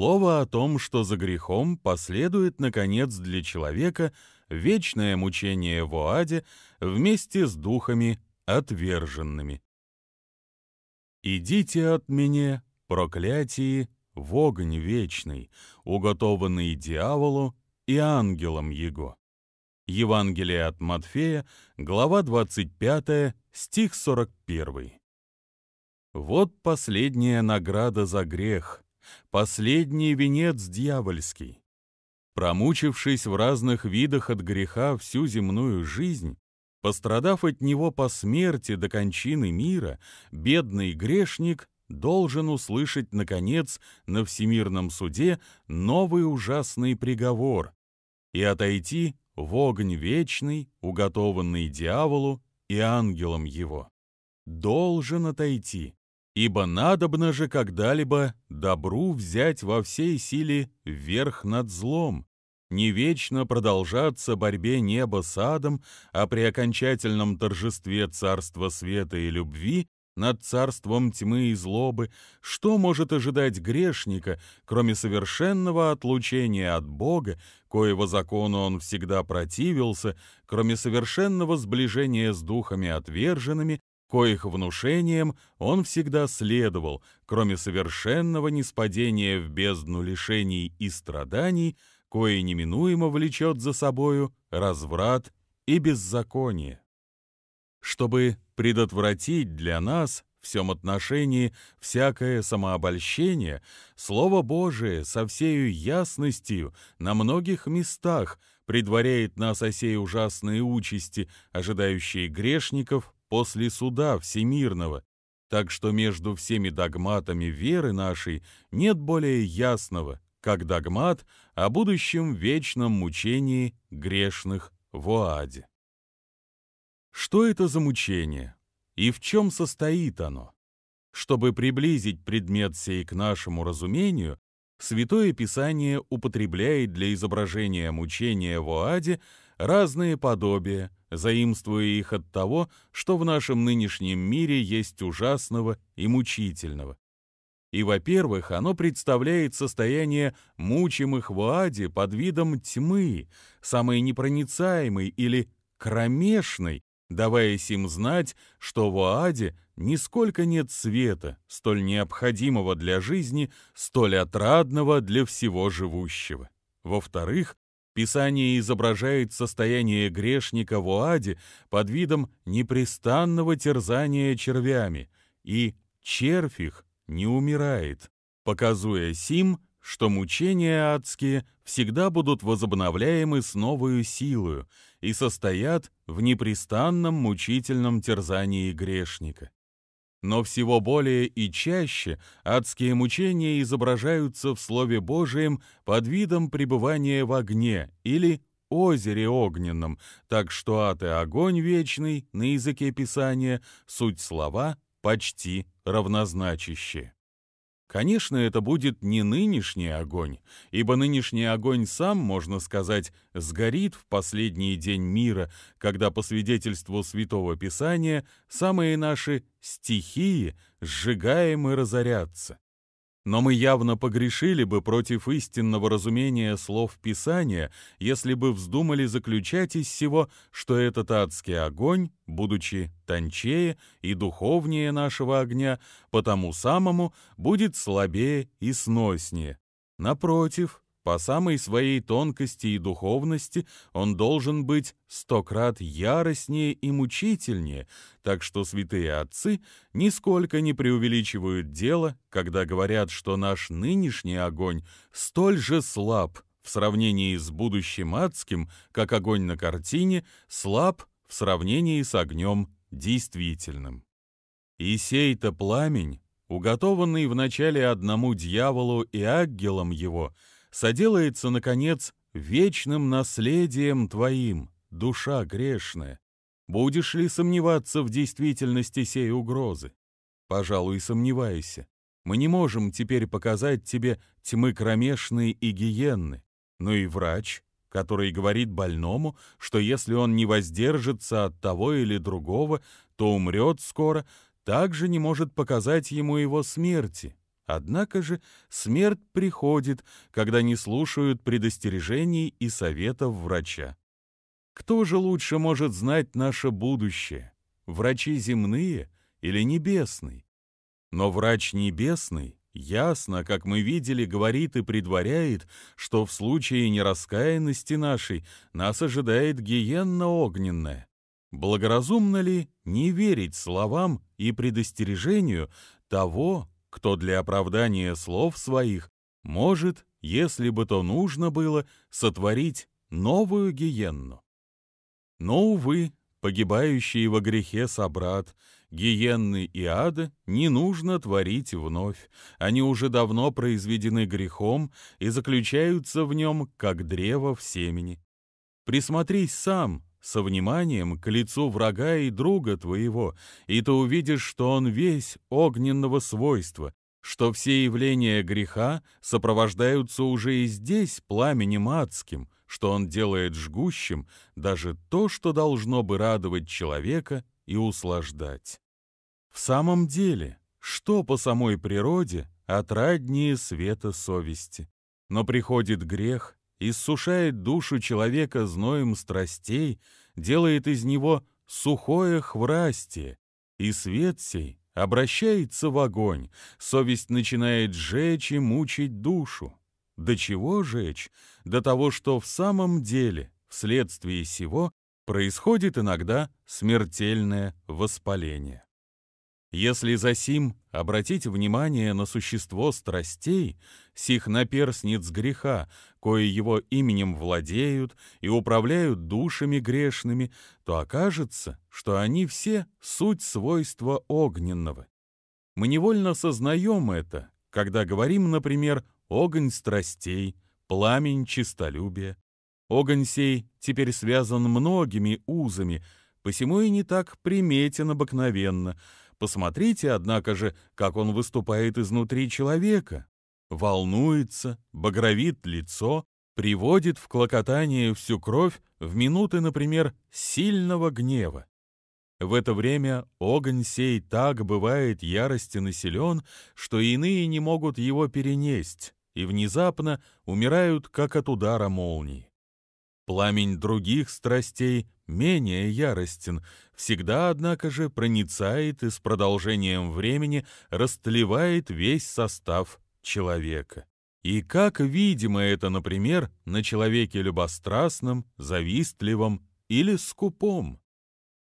Слово о том, что за грехом последует, наконец, для человека вечное мучение в Оаде вместе с духами отверженными. «Идите от меня, проклятие, в огонь вечный, уготованный дьяволу и ангелам его». Евангелие от Матфея, глава 25, стих 41. Вот последняя награда за грех, Последний венец дьявольский. Промучившись в разных видах от греха всю земную жизнь, пострадав от него по смерти до кончины мира, бедный грешник должен услышать, наконец, на всемирном суде новый ужасный приговор и отойти в огонь вечный, уготованный дьяволу и ангелам его. Должен отойти. Ибо надобно же когда-либо добру взять во всей силе верх над злом, не вечно продолжаться борьбе неба с адом, а при окончательном торжестве царства света и любви над царством тьмы и злобы, что может ожидать грешника, кроме совершенного отлучения от Бога, коего закону он всегда противился, кроме совершенного сближения с духами отверженными, коих внушением он всегда следовал, кроме совершенного неспадения в бездну лишений и страданий, кое неминуемо влечет за собою разврат и беззаконие. Чтобы предотвратить для нас в всем отношении всякое самообольщение, Слово Божие со всею ясностью на многих местах предваряет нас о сей ужасной участи, ожидающей грешников после суда всемирного, так что между всеми догматами веры нашей нет более ясного, как догмат о будущем вечном мучении грешных в Оаде. Что это за мучение и в чем состоит оно? Чтобы приблизить предмет сей к нашему разумению, Святое Писание употребляет для изображения мучения в Оаде разные подобия, заимствуя их от того, что в нашем нынешнем мире есть ужасного и мучительного. И, во-первых, оно представляет состояние мучимых в аде под видом тьмы, самой непроницаемой или кромешной, давая им знать, что в аде нисколько нет света, столь необходимого для жизни, столь отрадного для всего живущего. Во-вторых, Писание изображает состояние грешника в уаде под видом непрестанного терзания червями, и червь их не умирает, показуя сим, что мучения адские всегда будут возобновляемы с новою силою и состоят в непрестанном мучительном терзании грешника. Но всего более и чаще адские мучения изображаются в Слове Божием под видом пребывания в огне или озере огненном, так что ад и огонь вечный на языке Писания суть слова почти равнозначащие. Конечно, это будет не нынешний огонь, ибо нынешний огонь сам, можно сказать, сгорит в последний день мира, когда, по свидетельству Святого Писания, самые наши стихии сжигаем и разорятся. Но мы явно погрешили бы против истинного разумения слов Писания, если бы вздумали заключать из всего, что этот адский огонь, будучи тончее и духовнее нашего огня, потому самому будет слабее и сноснее. Напротив, по самой своей тонкости и духовности он должен быть сто крат яростнее и мучительнее, так что святые отцы нисколько не преувеличивают дело, когда говорят, что наш нынешний огонь столь же слаб в сравнении с будущим адским, как огонь на картине слаб в сравнении с огнем действительным. И сей-то пламень, уготованный вначале одному дьяволу и ангелам его — соделается, наконец, вечным наследием твоим, душа грешная. Будешь ли сомневаться в действительности сей угрозы? Пожалуй, сомневайся. Мы не можем теперь показать тебе тьмы кромешные и гиенны, но и врач, который говорит больному, что если он не воздержится от того или другого, то умрет скоро, также не может показать ему его смерти, Однако же смерть приходит, когда не слушают предостережений и советов врача. Кто же лучше может знать наше будущее? Врачи земные или небесный? Но врач небесный ясно, как мы видели, говорит и предваряет, что в случае нераскаянности нашей нас ожидает гиенна огненная. Благоразумно ли не верить словам и предостережению того, кто для оправдания слов своих может, если бы то нужно было, сотворить новую гиенну. Но, увы, погибающие во грехе собрат, гиенны и ада не нужно творить вновь, они уже давно произведены грехом и заключаются в нем, как древо в семени. Присмотрись сам, со вниманием к лицу врага и друга твоего, и ты увидишь, что он весь огненного свойства, что все явления греха сопровождаются уже и здесь пламенем адским, что он делает жгущим даже то, что должно бы радовать человека и услаждать. В самом деле, что по самой природе отраднее света совести? Но приходит грех, иссушает душу человека зноем страстей, делает из него сухое хврасти, и свет сей обращается в огонь, совесть начинает жечь и мучить душу. До чего жечь? До того, что в самом деле, вследствие сего, происходит иногда смертельное воспаление. Если за сим обратить внимание на существо страстей, сих наперсниц греха, кое его именем владеют и управляют душами грешными, то окажется, что они все суть свойства огненного. Мы невольно сознаем это, когда говорим, например, «огонь страстей», «пламень чистолюбия». Огонь сей теперь связан многими узами, посему и не так приметен обыкновенно — Посмотрите, однако же, как он выступает изнутри человека. Волнуется, багровит лицо, приводит в клокотание всю кровь в минуты, например, сильного гнева. В это время огонь сей так бывает ярости населен, что иные не могут его перенесть и внезапно умирают, как от удара молнии. Пламень других страстей менее яростен, всегда, однако же, проницает и с продолжением времени растлевает весь состав человека. И как видимо это, например, на человеке любострастном, завистливом или скупом?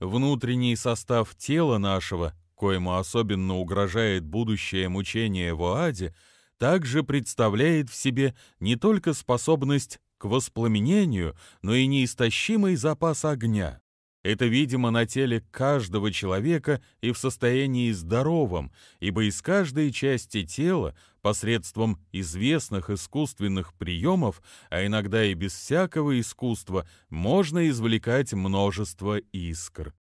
Внутренний состав тела нашего, коему особенно угрожает будущее мучение в Оаде, также представляет в себе не только способность к воспламенению, но и неистощимый запас огня. Это видимо на теле каждого человека и в состоянии здоровом, ибо из каждой части тела посредством известных искусственных приемов, а иногда и без всякого искусства, можно извлекать множество искр.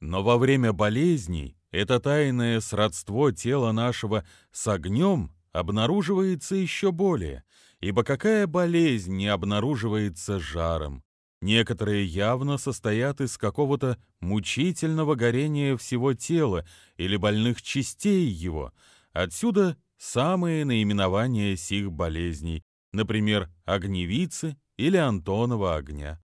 Но во время болезней это тайное сродство тела нашего с огнем обнаруживается еще более – Ибо какая болезнь не обнаруживается жаром? Некоторые явно состоят из какого-то мучительного горения всего тела или больных частей его. Отсюда самые наименования сих болезней, например, огневицы или Антонова огня.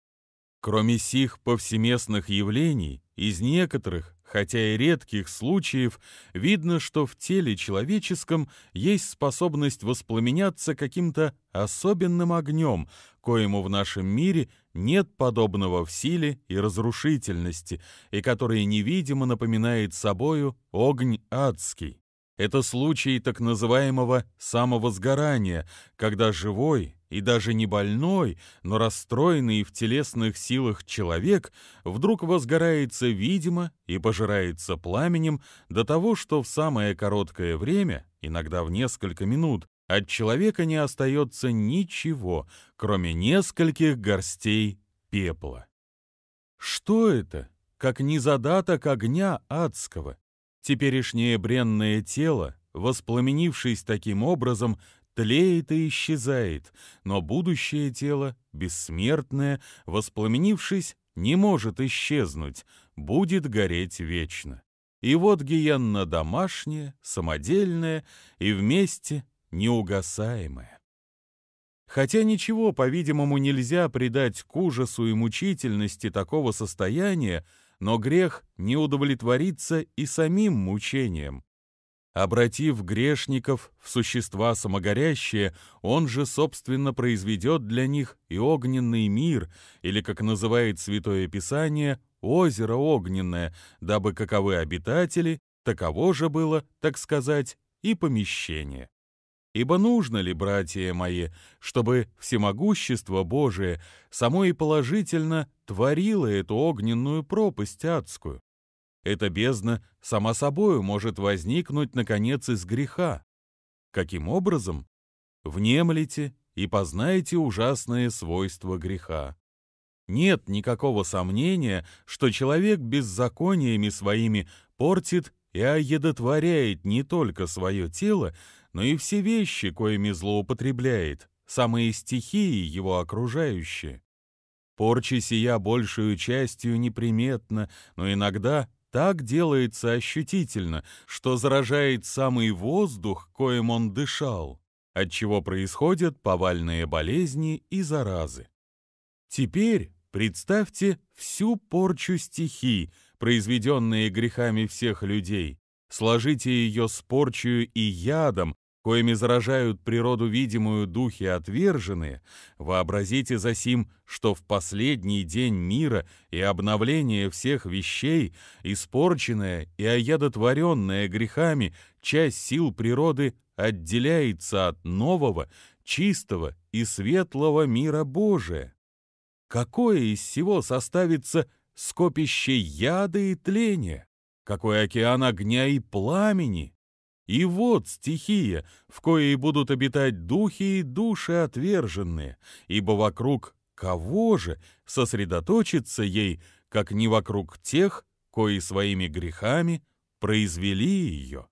Кроме сих повсеместных явлений, из некоторых, хотя и редких случаев, видно, что в теле человеческом есть способность воспламеняться каким-то особенным огнем, коему в нашем мире нет подобного в силе и разрушительности, и который невидимо напоминает собою огонь адский. Это случай так называемого самовозгорания, когда живой и даже не больной, но расстроенный в телесных силах человек вдруг возгорается видимо и пожирается пламенем до того, что в самое короткое время, иногда в несколько минут, от человека не остается ничего, кроме нескольких горстей пепла. Что это, как незадаток огня адского? Теперешнее бренное тело, воспламенившись таким образом, тлеет и исчезает, но будущее тело, бессмертное, воспламенившись, не может исчезнуть, будет гореть вечно. И вот гиенна домашняя, самодельная и вместе неугасаемая. Хотя ничего, по-видимому, нельзя придать к ужасу и мучительности такого состояния, но грех не удовлетворится и самим мучением. Обратив грешников в существа самогорящие, он же, собственно, произведет для них и огненный мир, или, как называет Святое Писание, озеро огненное, дабы каковы обитатели, таково же было, так сказать, и помещение. Ибо нужно ли, братья мои, чтобы всемогущество Божие само и положительно творила эту огненную пропасть адскую. Эта бездна сама собою может возникнуть, наконец, из греха. Каким образом? Внемлите и познаете ужасные свойства греха. Нет никакого сомнения, что человек беззакониями своими портит и оедотворяет не только свое тело, но и все вещи, коими злоупотребляет, самые стихии его окружающие. Порча сия большую частью неприметна, но иногда так делается ощутительно, что заражает самый воздух, коим он дышал, отчего происходят повальные болезни и заразы. Теперь представьте всю порчу стихий, произведенные грехами всех людей, сложите ее с порчью и ядом, коими заражают природу видимую духи отверженные, вообразите за сим, что в последний день мира и обновления всех вещей, испорченная и оядотворенная грехами, часть сил природы отделяется от нового, чистого и светлого мира Божия. Какое из всего составится скопище яда и тления? Какой океан огня и пламени? И вот стихия, в коей будут обитать духи и души отверженные, ибо вокруг кого же сосредоточиться ей, как не вокруг тех, кои своими грехами произвели ее?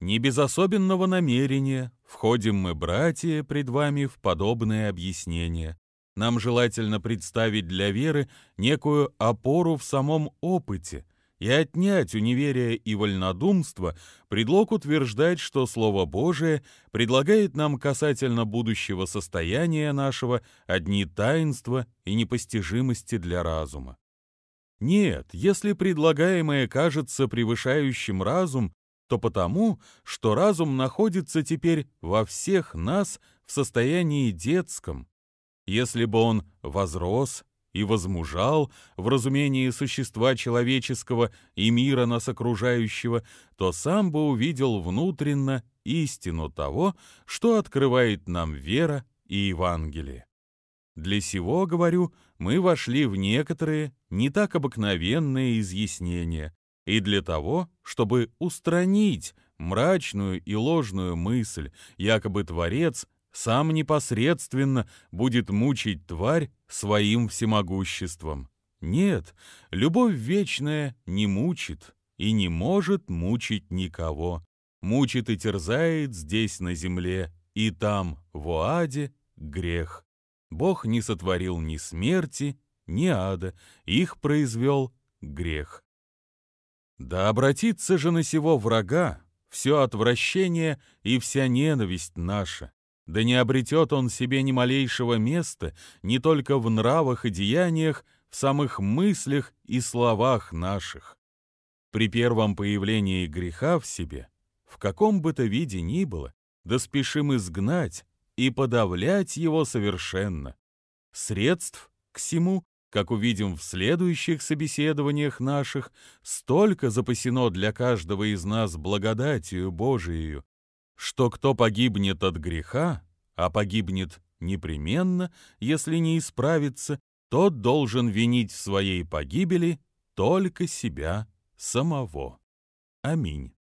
Не без особенного намерения входим мы, братья, пред вами в подобное объяснение. Нам желательно представить для веры некую опору в самом опыте – и отнять у неверия и вольнодумства предлог утверждать, что Слово Божие предлагает нам касательно будущего состояния нашего одни таинства и непостижимости для разума. Нет, если предлагаемое кажется превышающим разум, то потому, что разум находится теперь во всех нас в состоянии детском. Если бы он возрос, и возмужал в разумении существа человеческого и мира нас окружающего, то сам бы увидел внутренно истину того, что открывает нам вера и Евангелие. Для сего, говорю, мы вошли в некоторые не так обыкновенные изъяснения, и для того, чтобы устранить мрачную и ложную мысль, якобы Творец сам непосредственно будет мучить тварь своим всемогуществом. Нет, любовь вечная не мучит и не может мучить никого. Мучит и терзает здесь на земле, и там, в Оаде, грех. Бог не сотворил ни смерти, ни ада, их произвел грех. Да обратиться же на сего врага, все отвращение и вся ненависть наша, да не обретет он себе ни малейшего места не только в нравах и деяниях, в самых мыслях и словах наших. При первом появлении греха в себе, в каком бы то виде ни было, да спешим изгнать и подавлять его совершенно. Средств к сему, как увидим в следующих собеседованиях наших, столько запасено для каждого из нас благодатью Божией, что кто погибнет от греха, а погибнет непременно, если не исправится, тот должен винить в своей погибели только себя самого. Аминь.